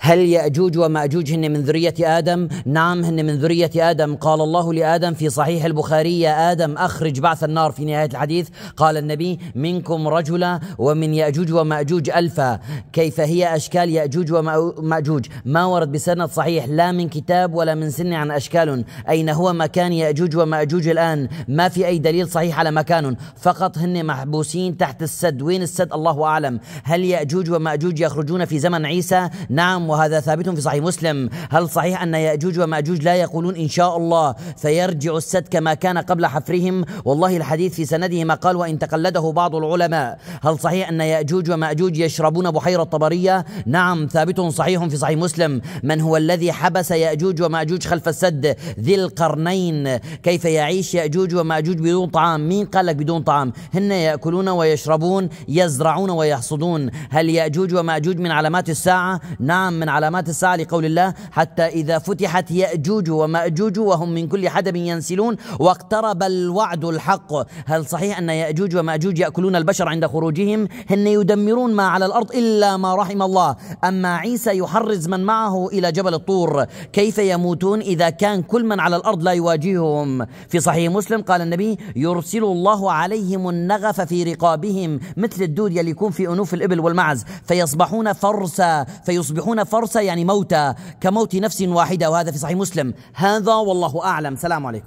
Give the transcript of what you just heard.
هل يأجوج ومأجوج هن من ذرية آدم؟ نعم هن من ذرية آدم قال الله لآدم في صحيح البخاري يا آدم أخرج بعث النار في نهاية الحديث قال النبي منكم رجلا ومن يأجوج ومأجوج ألفا كيف هي أشكال يأجوج ومأجوج ما ورد بسند صحيح لا من كتاب ولا من سن عن أشكال أين هو مكان يأجوج ومأجوج الآن ما في أي دليل صحيح على مكان فقط هن محبوسين تحت السد وين السد الله أعلم هل يأجوج ومأجوج يخرجون في زمن عيسى نعم وهذا ثابت في صحيح مسلم هل صحيح أن يأجوج ومأجوج لا يقولون إن شاء الله فيرجع السد كما كان قبل حفرهم والله الحديث في سنده ما قال وإن تقلده بعض العلماء هل صحيح أن يأجوج ومأجوج يشربون بحيرة طبرية نعم ثابت صحيح في صحيح مسلم من هو الذي حبس يأجوج ومأجوج خلف السد ذي القرنين كيف يعيش يأجوج ومأجوج بدون طعام مين قال لك بدون طعام هن يأكلون ويشربون يزرعون ويحصدون هل يأجوج ومأجوج من علامات الساعة نعم من علامات الساعة لقول الله حتى إذا فتحت يأجوج ومأجوج وهم من كل حدب ينسلون واقترب الوعد الحق هل صحيح أن يأجوج ومأجوج يأكلون البشر عند خروجهم هن يدمرون ما على الأرض إلا ما رحم الله أما عيسى يحرز من معه إلى جبل الطور كيف يموتون إذا كان كل من على الأرض لا يواجههم في صحيح مسلم قال النبي يرسل الله عليهم النغف في رقابهم مثل الدود يلي يكون في أنوف الإبل والمعز فيصبحون فرسا فيصبحون فرس يعني موتى كموت نفس واحدة وهذا في صحيح مسلم هذا والله أعلم سلام عليكم